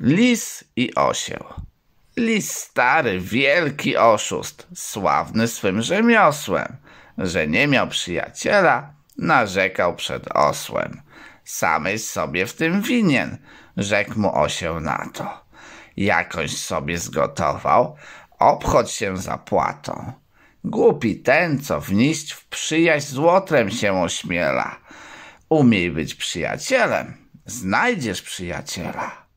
Lis i osieł. Lis stary, wielki oszust, sławny swym rzemiosłem, że nie miał przyjaciela, narzekał przed osłem. Samej sobie w tym winien, rzekł mu osieł na to. Jakąś sobie zgotował, obchodź się zapłatą. Głupi ten, co wnieść w przyjaźń złotrem się ośmiela. Umiej być przyjacielem, znajdziesz przyjaciela.